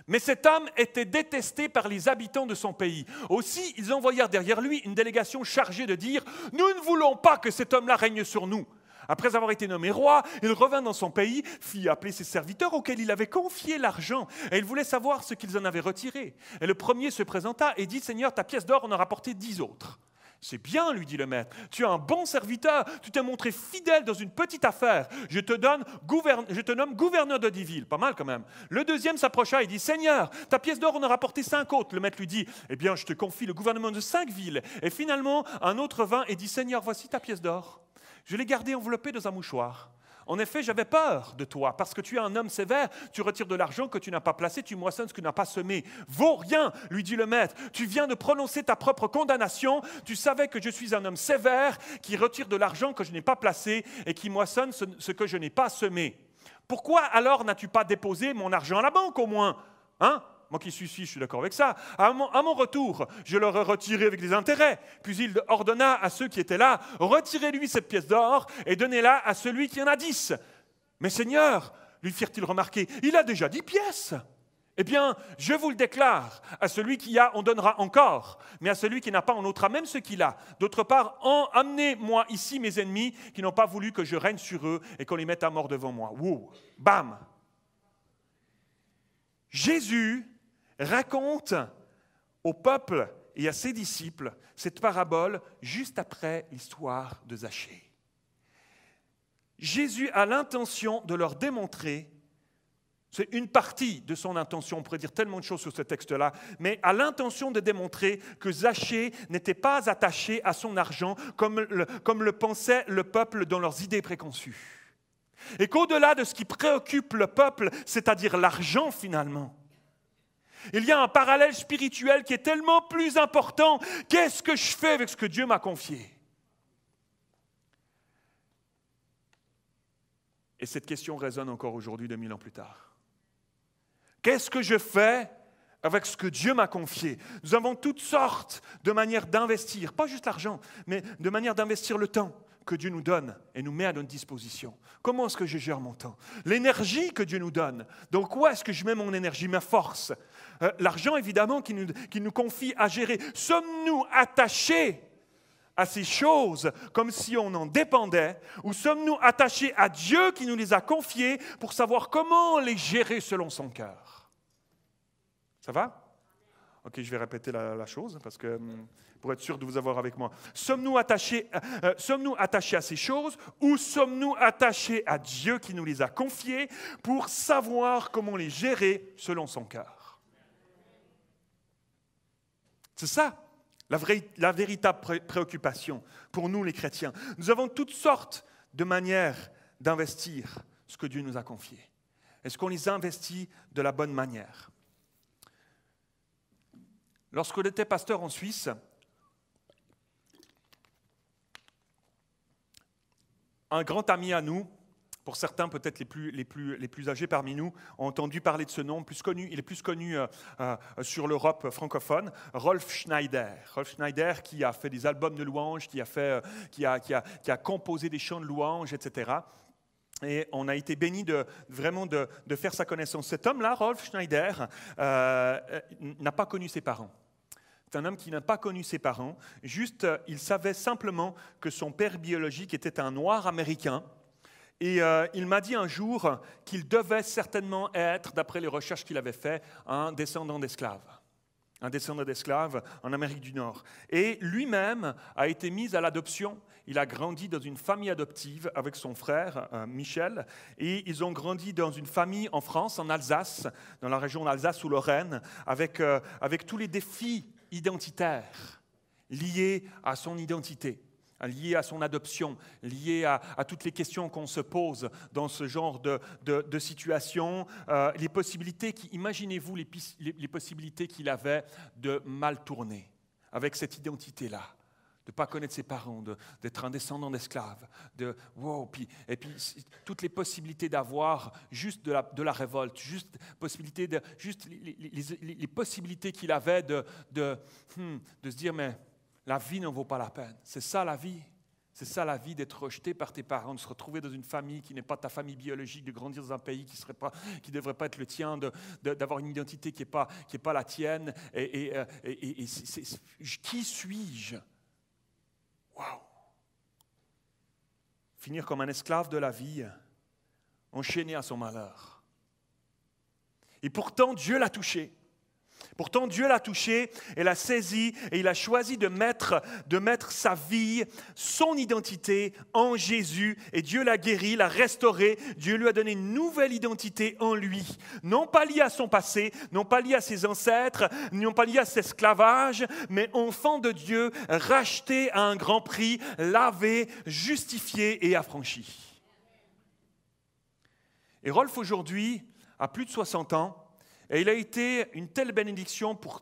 Mais cet homme était détesté par les habitants de son pays. Aussi, ils envoyèrent derrière lui une délégation chargée de dire ⁇ Nous ne voulons pas que cet homme-là règne sur nous !⁇ Après avoir été nommé roi, il revint dans son pays, fit appeler ses serviteurs auxquels il avait confié l'argent, et il voulait savoir ce qu'ils en avaient retiré. Et le premier se présenta et dit ⁇ Seigneur, ta pièce d'or en a rapporté dix autres ⁇ c'est bien, lui dit le maître. Tu es un bon serviteur. Tu t'es montré fidèle dans une petite affaire. Je te, donne, je te nomme gouverneur de dix villes. Pas mal quand même. Le deuxième s'approcha et dit Seigneur, ta pièce d'or en a rapporté cinq autres. Le maître lui dit Eh bien, je te confie le gouvernement de cinq villes. Et finalement, un autre vint et dit Seigneur, voici ta pièce d'or. Je l'ai gardée enveloppée dans un mouchoir. En effet, j'avais peur de toi, parce que tu es un homme sévère, tu retires de l'argent que tu n'as pas placé, tu moissonnes ce que tu n'as pas semé. Vaut rien, lui dit le maître, tu viens de prononcer ta propre condamnation, tu savais que je suis un homme sévère, qui retire de l'argent que je n'ai pas placé et qui moissonne ce, que je n'ai pas semé. Pourquoi alors n'as-tu pas déposé mon argent à la banque au moins Hein moi qui suis ici, je suis d'accord avec ça. À mon, retour, je leur ai retiré avec des intérêts. Puis il ordonna à ceux qui étaient là, retirez-lui cette pièce d'or et donnez-la à celui qui en a dix. Mais Seigneur, lui firent-ils remarquer, il a déjà dix pièces. Eh bien, je vous le déclare, à celui qui a, on donnera encore, mais à celui qui n'a pas, on ôtera même ce qu'il a. D'autre part, amenez-moi ici mes ennemis qui n'ont pas voulu que je règne sur eux et qu'on les mette à mort devant moi. Wow Bam Jésus raconte au peuple et à ses disciples cette parabole juste après l'histoire de Zachée. Jésus a l'intention de leur démontrer, c'est une partie de son intention, on pourrait dire tellement de choses sur ce texte-là, mais a l'intention de démontrer que Zachée n'était pas attaché à son argent comme comme le pensait le peuple dans leurs idées préconçues. Et qu'au-delà de ce qui préoccupe le peuple, c'est-à-dire l'argent finalement, il y a un parallèle spirituel qui est tellement plus important. Qu'est-ce que je fais avec ce que Dieu m'a confié Et cette question résonne encore aujourd'hui, 2000 ans plus tard. Qu'est-ce que je fais avec ce que Dieu m'a confié. Nous avons toutes sortes de manières d'investir, pas juste l'argent, mais de manières d'investir le temps que Dieu nous donne et nous met à notre disposition. Comment est-ce que je gère mon temps L'énergie que Dieu nous donne. Donc quoi est-ce que je mets mon énergie, ma force euh, l'argent évidemment qu'il nous, qui nous confie à gérer. Sommes-nous attachés à ces choses comme si on en dépendait ou sommes-nous attachés à Dieu qui nous les a confiées pour savoir comment les gérer selon son cœur Ça va Ok, je vais répéter la, chose parce que hum, pour être sûr de vous avoir avec moi. Sommes-nous attachés, euh, sommes-nous attachés à ces choses ou sommes-nous attachés à Dieu qui nous les a confiées pour savoir comment les gérer selon son cœur c'est ça la, véritable préoccupation pour nous les chrétiens. Nous avons toutes sortes de manières d'investir ce que Dieu nous a confié. Est-ce qu'on les investit de la bonne manière Lorsqu'on était pasteur en Suisse, un grand ami à nous pour certains peut-être les plus, les, plus, les plus, âgés parmi nous, ont entendu parler de ce nom, plus connu, il est plus connu euh, euh, sur l'Europe francophone, Rolf Schneider. Rolf Schneider qui a fait des albums de louanges, qui a, fait, euh, qui a, qui a, qui a composé des chants de louanges, etc. Et on a été béni de, vraiment de, de, faire sa connaissance. Cet homme-là, Rolf Schneider, n'a pas connu ses parents. C'est un homme qui n'a pas connu ses parents. Juste, il savait simplement que son père biologique était un noir américain, et euh, il m'a dit un jour qu'il devait certainement être, d'après les recherches qu'il avait faites, un descendant d'esclaves, Un descendant d'esclaves en Amérique du Nord. Et lui-même a été mis à l'adoption. Il a grandi dans une famille adoptive avec son frère euh, Michel. Et ils ont grandi dans une famille en France, en Alsace, dans la région d'Alsace ou Lorraine, avec euh, tous les défis identitaires liés à son identité. Hein, lié à son adoption, lié à, toutes les questions qu'on se pose dans ce genre de, situation, euh, les possibilités, imaginez-vous les, possibilités qu'il avait de mal tourner avec cette identité-là de ne pas connaître ses parents, d'être un descendant d'esclave, de wow, et puis toutes les possibilités d'avoir juste de la, de la, révolte, juste, possibilité de, juste les, possibilités qu'il avait de, de, hmm, de se dire mais la vie n'en vaut pas la peine. C'est ça la vie. C'est ça la vie d'être rejeté par tes parents, de se retrouver dans une famille qui n'est pas ta famille biologique, de grandir dans un pays qui ne devrait pas être le tien, d'avoir une identité qui n'est pas, pas la tienne. Et, euh, qui suis-je Waouh Finir comme un esclave de la vie, enchaîné à son malheur. Et pourtant, Dieu l'a touché. Pourtant, Dieu l'a touché et l'a saisi et il a choisi de mettre, de mettre sa vie, son identité en Jésus. Et Dieu l'a guéri, l'a restauré. Dieu lui a donné une nouvelle identité en lui. Non pas liée à son passé, non pas liée à ses ancêtres, non pas liée à ses esclavages, mais enfant de Dieu, racheté à un grand prix, lavé, justifié et affranchi. Et Rolf aujourd'hui à plus de 60 ans et il a été une telle bénédiction pour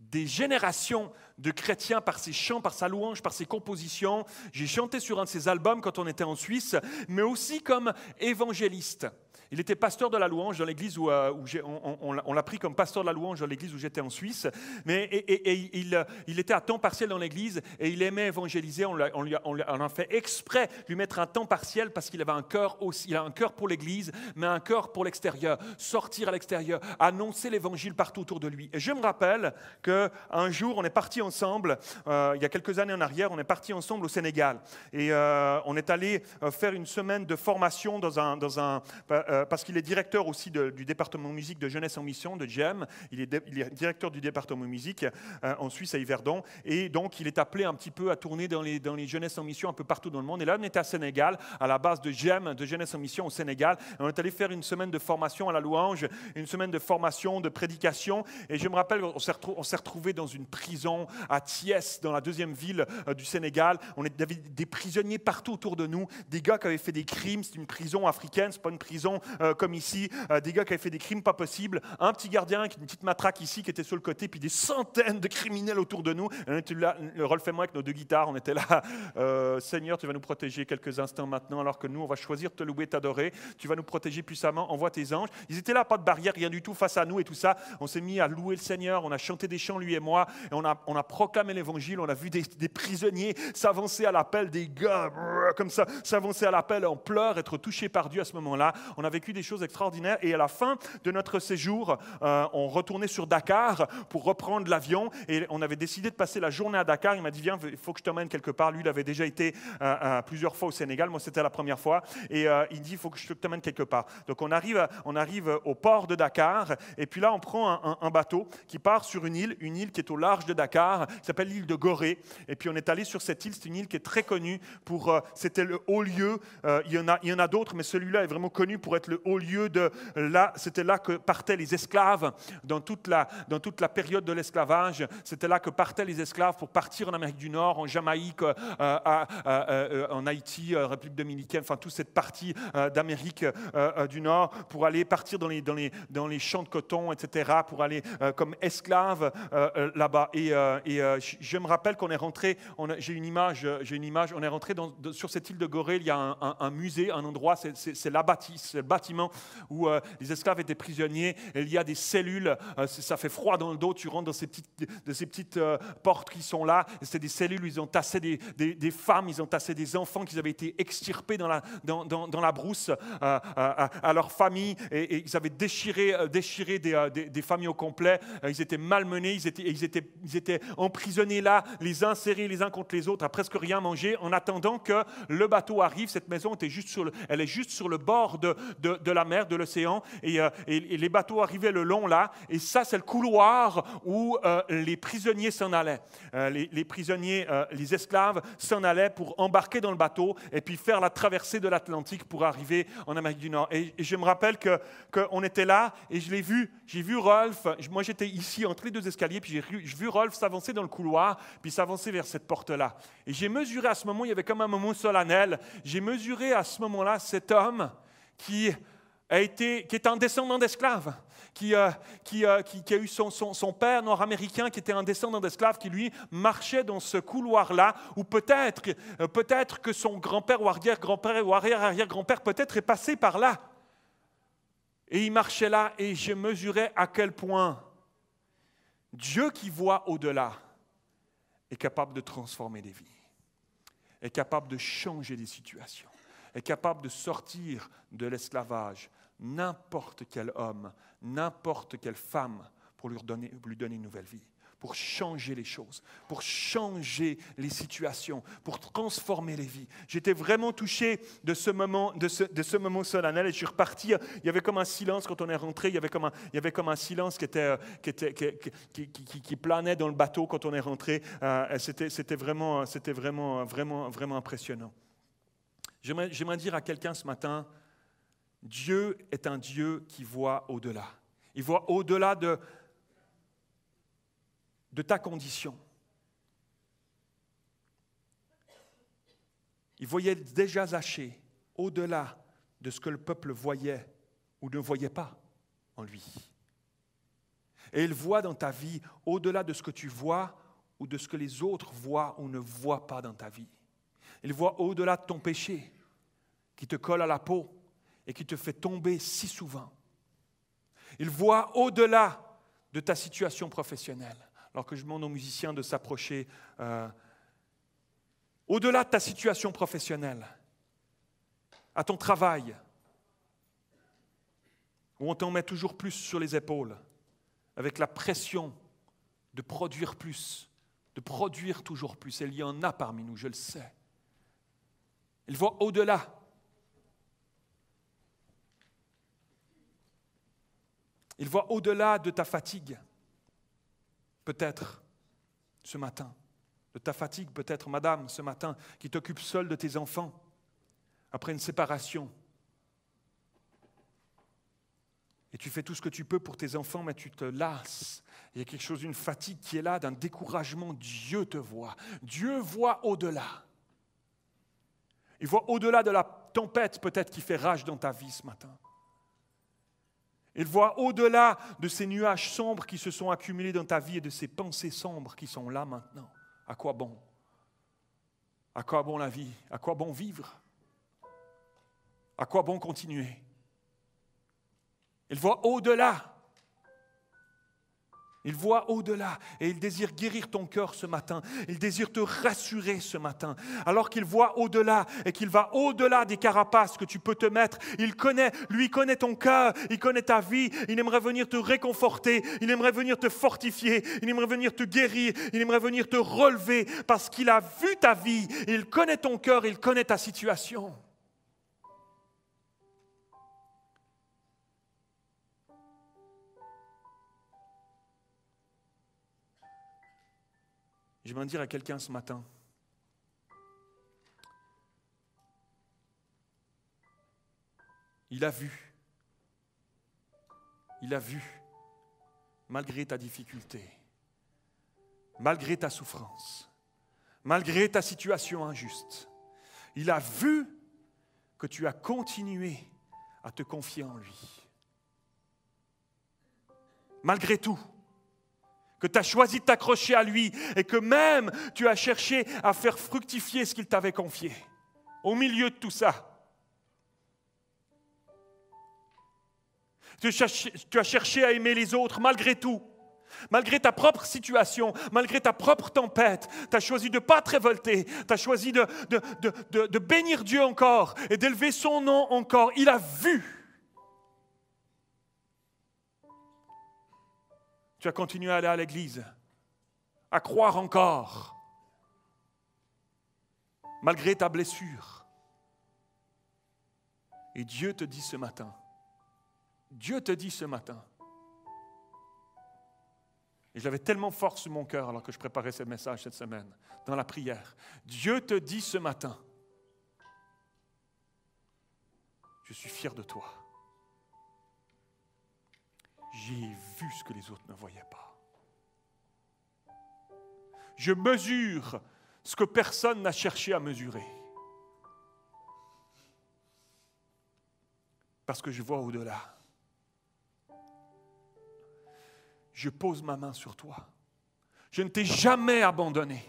des générations de chrétiens par ses chants, par sa louange, par ses compositions. J'ai chanté sur un de ses albums quand on était en Suisse, mais aussi comme évangéliste. Il était pasteur de la louange dans l'église où, euh, où on, l'a pris comme pasteur de la louange dans l'église où j'étais en Suisse. Mais et, il, il, était à temps partiel dans l'église et il aimait évangéliser. On, a, fait exprès lui mettre un temps partiel parce qu'il avait un cœur aussi. Il a un cœur pour l'église, mais un cœur pour l'extérieur. Sortir à l'extérieur, annoncer l'évangile partout autour de lui. Et je me rappelle que un jour, on est parti ensemble. Euh, il y a quelques années en arrière, on est parti ensemble au Sénégal et euh, on est allé faire une semaine de formation dans un dans un euh, parce qu'il est directeur aussi du département musique de Jeunesse en Mission, de GEM. Il est, directeur du département musique euh, en Suisse à Yverdon. Et donc, il est appelé un petit peu à tourner dans les, dans les Jeunesses en Mission un peu partout dans le monde. Et là, on était à Sénégal, à la base de GEM, de Jeunesse en Mission au Sénégal. on est allé faire une semaine de formation à la louange, une semaine de formation, de prédication. Et je me rappelle, on s'est retrouvé dans une prison à Thiès, dans la deuxième ville euh, du Sénégal. On avait des prisonniers partout autour de nous, des gars qui avaient fait des crimes. C'est une prison africaine, c'est pas une prison euh, comme ici, euh, des gars qui avaient fait des crimes pas possibles, un petit gardien qui une petite matraque ici qui était sur le côté, puis des centaines de criminels autour de nous. Et on était là, le Rolf et moi avec nos deux guitares, on était là, euh, Seigneur, tu vas nous protéger quelques instants maintenant, alors que nous, on va choisir de te louer, t'adorer, tu vas nous protéger puissamment, envoie tes anges. Ils étaient là, pas de barrière, rien du tout face à nous et tout ça. On s'est mis à louer le Seigneur, on a chanté des chants, lui et moi, et on a, on a proclamé l'évangile, on a vu des, des prisonniers s'avancer à l'appel, des gars comme ça, s'avancer à l'appel en pleurs, être touchés par Dieu à ce moment-là. On avait vécu des choses extraordinaires. Et à la fin de notre séjour, euh, on retournait sur Dakar pour reprendre l'avion. Et on avait décidé de passer la journée à Dakar. Il m'a dit, viens, il faut que je t'emmène quelque part. Lui, il avait déjà été euh, euh, plusieurs fois au Sénégal. Moi, c'était la première fois. Et il dit, il faut que je t'emmène quelque part. Donc on arrive, on arrive au port de Dakar. Et puis là, on prend un, bateau qui part sur une île, une île qui est au large de Dakar, qui s'appelle l'île de Gorée. Et puis on est allé sur cette île. C'est une île qui est très connue pour... C'était le haut lieu. il y en a, il y en a d'autres, mais celui-là est vraiment connu pour être le haut lieu de là, c'était là que partaient les esclaves dans toute la, dans toute la période de l'esclavage. C'était là que partaient les esclaves pour partir en Amérique du Nord, en Jamaïque, en euh, à, euh, en Haïti, euh, République dominicaine, enfin toute cette partie d'Amérique du Nord pour aller partir dans les, dans les, dans les champs de coton, etc., pour aller comme esclaves là-bas. Et, je me rappelle qu'on est rentré, j'ai une image, j'ai une image, on est rentré sur cette île de Gorée, il y a un, musée, un endroit, c'est la bâtisse, où euh, les esclaves étaient prisonniers. il y a des cellules, euh, ça fait froid dans le dos, tu rentres dans ces petites, de ces petites euh, portes qui sont là. C'est des cellules où ils ont tassé des, des, femmes, ils ont tassé des enfants qui avaient été extirpés dans la, dans, dans, la brousse à, leur famille. Et, ils avaient déchiré, déchiré des, des, familles au complet. Ils étaient malmenés, ils étaient, ils étaient, ils étaient emprisonnés là, les uns serrés les uns contre les autres, à presque rien manger, en attendant que le bateau arrive. Cette maison était juste sur le, elle est juste sur le bord de, de, la mer, de l'océan, euh, et, les bateaux arrivaient le long là, et ça c'est le couloir où euh, les prisonniers s'en allaient. Euh, les, prisonniers, les esclaves s'en allaient pour embarquer dans le bateau et puis faire la traversée de l'Atlantique pour arriver en Amérique du Nord. Et, je me rappelle qu'on était là et je l'ai vu, j'ai vu Rolf, moi j'étais ici entre les deux escaliers, puis j'ai vu Rolf s'avancer dans le couloir, puis s'avancer vers cette porte-là. Et j'ai mesuré à ce moment, il y avait comme un moment solennel, j'ai mesuré à ce moment-là cet homme qui, a été, qui est un descendant d'esclaves, qui, euh, euh, a eu son, père nord-américain, qui était un descendant d'esclaves, qui lui marchait dans ce couloir-là, ou peut-être euh, peut que son grand-père ou arrière-grand-père ou arrière-arrière-grand-père peut-être est passé par là. Et il marchait là, et je mesurais à quel point Dieu qui voit au-delà est capable de transformer des vies, est capable de changer des situations est capable de sortir de l'esclavage n'importe quel homme, n'importe quelle femme pour lui, lui donner une nouvelle vie pour changer les choses, pour changer les situations, pour transformer les vies. J'étais vraiment touché de ce moment, de ce, moment solennel et je suis reparti. Il y avait comme un silence quand on est rentré, il y avait comme un, il y avait comme un silence qui, était, qui planait dans le bateau quand on est rentré. Euh, c'était vraiment, c'était vraiment, vraiment, vraiment impressionnant. J'aimerais dire à quelqu'un ce matin, Dieu est un Dieu qui voit au-delà. Il voit au-delà de, de ta condition. Il voyait déjà Zaché au-delà de ce que le peuple voyait ou ne voyait pas en lui. Et il voit dans ta vie au-delà de ce que tu vois ou de ce que les autres voient ou ne voient pas dans ta vie. Il voit au-delà de ton péché qui te colle à la peau et qui te fait tomber si souvent. Il voit au-delà de ta situation professionnelle, alors que je demande aux musiciens de s'approcher, euh, au-delà de ta situation professionnelle, à ton travail, où on t'en met toujours plus sur les épaules, avec la pression de produire plus, de produire toujours plus. Et il y en a parmi nous, je le sais, il voit au-delà. Il voit au-delà de ta fatigue, peut-être, ce matin. De ta fatigue, peut-être, madame, ce matin, qui t'occupe seule de tes enfants après une séparation. Et tu fais tout ce que tu peux pour tes enfants, mais tu te lasses. Il y a quelque chose, une fatigue qui est là, d'un découragement. Dieu te voit. Dieu voit au-delà. Il voit au-delà de la tempête peut-être qui fait rage dans ta vie ce matin. Il voit au-delà de ces nuages sombres qui se sont accumulés dans ta vie et de ces pensées sombres qui sont là maintenant. À quoi bon À quoi bon la vie À quoi bon vivre À quoi bon continuer Il voit au-delà il voit au-delà et il désire guérir ton cœur ce matin. Il désire te rassurer ce matin. Alors qu'il voit au-delà et qu'il va au-delà des carapaces que tu peux te mettre, il connaît, lui connaît ton cœur, il connaît ta vie, il aimerait venir te réconforter, il aimerait venir te fortifier, il aimerait venir te guérir, il aimerait venir te relever parce qu'il a vu ta vie, il connaît ton cœur, il connaît ta situation. Je me dire à quelqu'un ce matin, il a vu, il a vu, malgré ta difficulté, malgré ta souffrance, malgré ta situation injuste, il a vu que tu as continué à te confier en lui. Malgré tout, que tu as choisi de t'accrocher à lui et que même tu as cherché à faire fructifier ce qu'il t'avait confié. Au milieu de tout ça, tu as cherché à aimer les autres malgré tout. Malgré ta propre situation, malgré ta propre tempête, tu as choisi de ne pas te révolter, tu as choisi de, de bénir Dieu encore et d'élever son nom encore. Il a vu tu as continué à aller à l'église, à croire encore, malgré ta blessure. Et Dieu te dit ce matin, Dieu te dit ce matin, et j'avais tellement force sur mon cœur alors que je préparais ce message cette semaine, dans la prière, Dieu te dit ce matin, je suis fier de toi j'ai vu ce que les autres ne voyaient pas. Je mesure ce que personne n'a cherché à mesurer. Parce que je vois au-delà. Je pose ma main sur toi. Je ne t'ai jamais abandonné.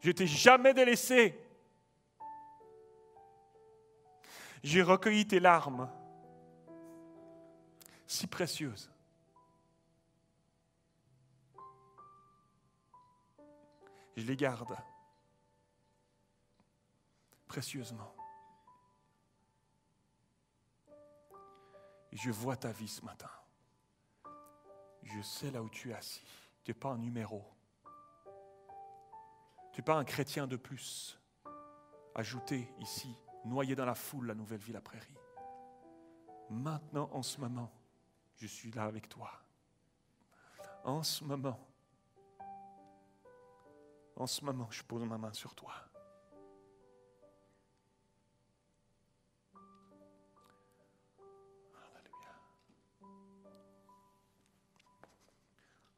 Je ne t'ai jamais délaissé. J'ai recueilli tes larmes si précieuse. Je les garde précieusement. je vois ta vie ce matin. Je sais là où tu es assis. Tu n'es pas un numéro. Tu n'es pas un chrétien de plus. Ajouté ici, noyé dans la foule, la nouvelle ville à prairie. Maintenant, en ce moment, je suis là avec toi. En ce moment, en ce moment, je pose ma main sur toi. Alléluia.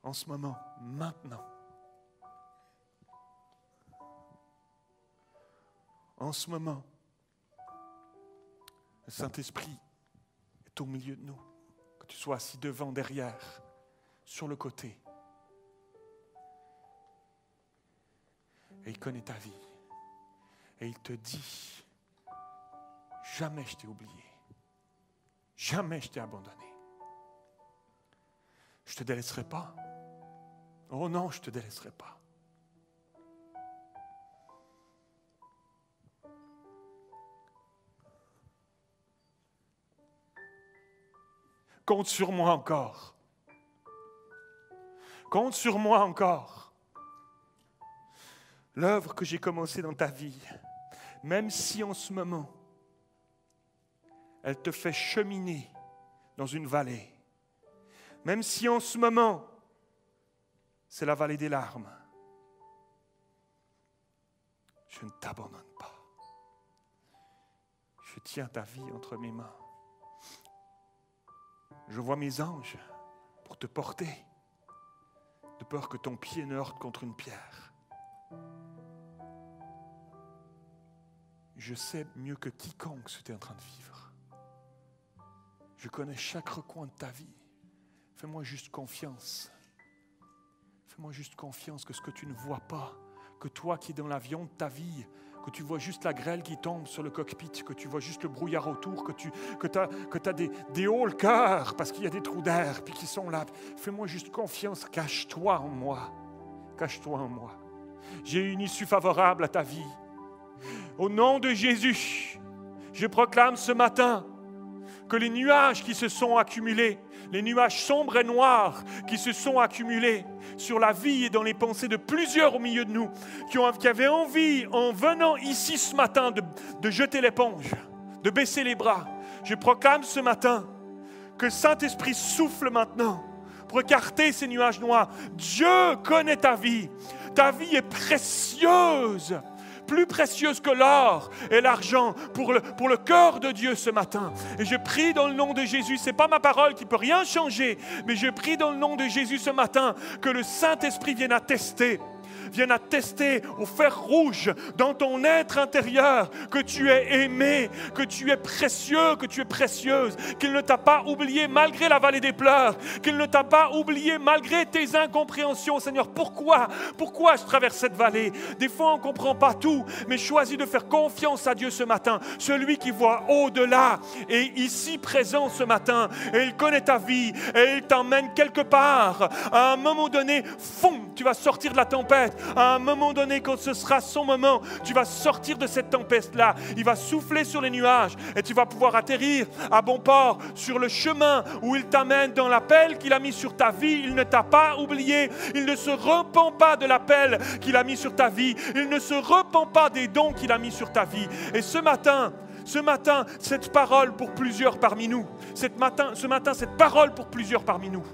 En ce moment, maintenant, en ce moment, le Saint-Esprit est au milieu de nous tu sois assis devant, derrière, sur le côté. Et il connaît ta vie. Et il te dit, jamais je t'ai oublié. Jamais je t'ai abandonné. Je ne te délaisserai pas. Oh non, je ne te délaisserai pas. compte sur moi encore. Compte sur moi encore. L'œuvre que j'ai commencée dans ta vie, même si en ce moment, elle te fait cheminer dans une vallée, même si en ce moment, c'est la vallée des larmes, je ne t'abandonne pas. Je tiens ta vie entre mes mains. Je vois mes anges pour te porter, de peur que ton pied ne heurte contre une pierre. Je sais mieux que quiconque ce que tu es en train de vivre. Je connais chaque recoin de ta vie. Fais-moi juste confiance. Fais-moi juste confiance que ce que tu ne vois pas, que toi qui es dans l'avion de ta vie, que tu vois juste la grêle qui tombe sur le cockpit, que tu vois juste le brouillard autour, que tu que as, que des, hauts le cœur parce qu'il y a des trous d'air, puis qui sont là. Fais-moi juste confiance, cache-toi en moi. Cache-toi en moi. J'ai une issue favorable à ta vie. Au nom de Jésus, je proclame ce matin que les nuages qui se sont accumulés, les nuages sombres et noirs qui se sont accumulés sur la vie et dans les pensées de plusieurs au milieu de nous, qui, ont, avaient envie, en venant ici ce matin, de, de jeter l'éponge, de baisser les bras, je proclame ce matin que Saint-Esprit souffle maintenant pour écarter ces nuages noirs. Dieu connaît ta vie. Ta vie est précieuse plus précieuse que l'or et l'argent pour le, pour le cœur de Dieu ce matin. Et je prie dans le nom de Jésus, c'est pas ma parole qui peut rien changer, mais je prie dans le nom de Jésus ce matin que le Saint-Esprit vienne attester à attester au fer rouge dans ton être intérieur que tu es aimé, que tu es précieux, que tu es précieuse, qu'il ne t'a pas oublié malgré la vallée des pleurs, qu'il ne t'a pas oublié malgré tes incompréhensions. Seigneur, pourquoi Pourquoi je traverse cette vallée Des fois, on ne comprend pas tout, mais choisis de faire confiance à Dieu ce matin, celui qui voit au-delà et ici présent ce matin. Et il connaît ta vie et il t'emmène quelque part. À un moment donné, fonce tu vas sortir de la tempête. À un moment donné, quand ce sera son moment, tu vas sortir de cette tempête-là. Il va souffler sur les nuages et tu vas pouvoir atterrir à bon port sur le chemin où il t'amène dans l'appel qu'il a mis sur ta vie. Il ne t'a pas oublié. Il ne se repent pas de l'appel qu'il a mis sur ta vie. Il ne se repent pas des dons qu'il a mis sur ta vie. Et ce matin, ce matin, cette parole pour plusieurs parmi nous. matin, ce matin, cette parole pour plusieurs parmi nous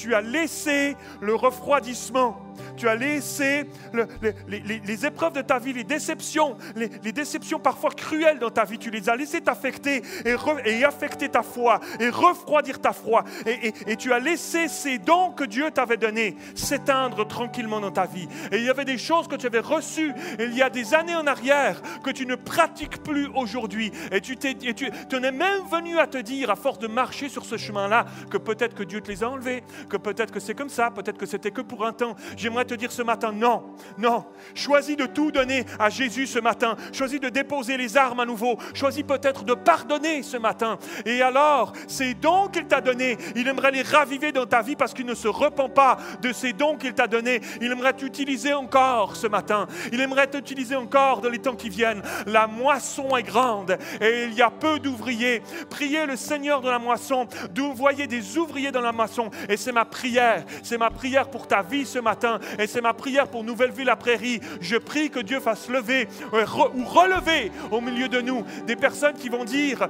tu as laissé le refroidissement, tu as laissé les, épreuves de ta vie, les déceptions, les, déceptions parfois cruelles dans ta vie, tu les as laissées t'affecter et, affecter ta foi et refroidir ta foi. Et, tu as laissé ces dons que Dieu t'avait donnés s'éteindre tranquillement dans ta vie. Et il y avait des choses que tu avais reçues il y a des années en arrière que tu ne pratiques plus aujourd'hui. Et tu t'es, tu, en même venu à te dire, à force de marcher sur ce chemin-là, que peut-être que Dieu te les a enlevés, que peut-être que c'est comme ça, peut-être que c'était que pour un temps. J'aimerais te dire ce matin, non, non. Choisis de tout donner à Jésus ce matin. Choisis de déposer les armes à nouveau. Choisis peut-être de pardonner ce matin. Et alors, ces dons qu'il t'a donnés, il aimerait les raviver dans ta vie parce qu'il ne se repent pas de ces dons qu'il t'a donnés. Il aimerait t'utiliser encore ce matin. Il aimerait t'utiliser encore dans les temps qui viennent. La moisson est grande et il y a peu d'ouvriers. Priez le Seigneur de la moisson, voyez des ouvriers dans la moisson. Et c'est ma prière. C'est ma prière pour ta vie ce matin et c'est ma prière pour Nouvelle-Ville-la-Prairie. Je prie que Dieu fasse lever euh, ou relever au milieu de nous des personnes qui vont dire,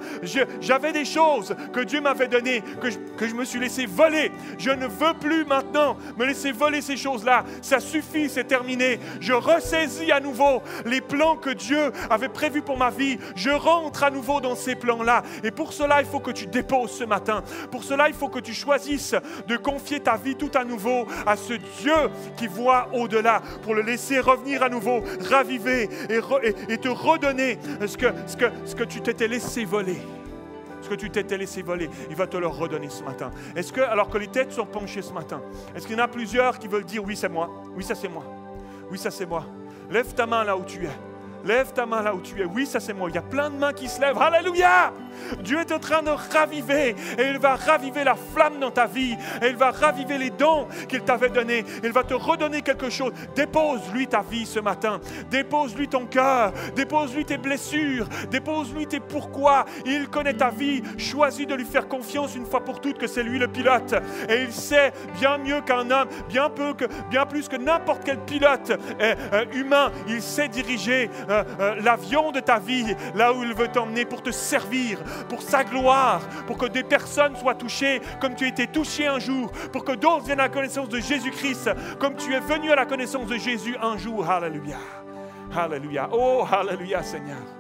j'avais des choses que Dieu m'avait données, que que je me suis laissé voler. Je ne veux plus maintenant me laisser voler ces choses-là. Ça suffit, c'est terminé. Je ressaisis à nouveau les plans que Dieu avait prévus pour ma vie. Je rentre à nouveau dans ces plans-là. Et pour cela, il faut que tu déposes ce matin. Pour cela, il faut que tu choisisses de confier ta vie tout à nouveau à ce Dieu qui voit au-delà, pour le laisser revenir à nouveau, raviver et, te redonner ce que, ce que, ce que tu t'étais laissé voler ce que tu t'étais laissé voler, il va te le redonner ce matin. Est-ce que, alors que les têtes sont penchées ce matin, est-ce qu'il y en a plusieurs qui veulent dire oui, c'est moi, oui, ça c'est moi, oui, ça c'est moi. Lève ta main là où tu es. Lève ta main là où tu es. Oui, ça c'est moi. Il y a plein de mains qui se lèvent. Alléluia. Dieu est en train de raviver. Et il va raviver la flamme dans ta vie. Et il va raviver les dons qu'il t'avait donnés. Il va te redonner quelque chose. Dépose-lui ta vie ce matin. Dépose-lui ton cœur. Dépose-lui tes blessures. Dépose-lui tes pourquoi. Il connaît ta vie. Choisis de lui faire confiance une fois pour toutes que c'est lui le pilote. Et il sait bien mieux qu'un homme, bien, peu que, bien plus que n'importe quel pilote euh, humain. Il sait diriger euh, euh, l'avion de ta vie, là où il veut t'emmener pour te servir, pour sa gloire, pour que des personnes soient touchées comme tu étais touché un jour, pour que d'autres viennent à la connaissance de Jésus-Christ comme tu es venu à la connaissance de Jésus un jour. Alléluia. Alléluia. Oh, Alléluia Seigneur.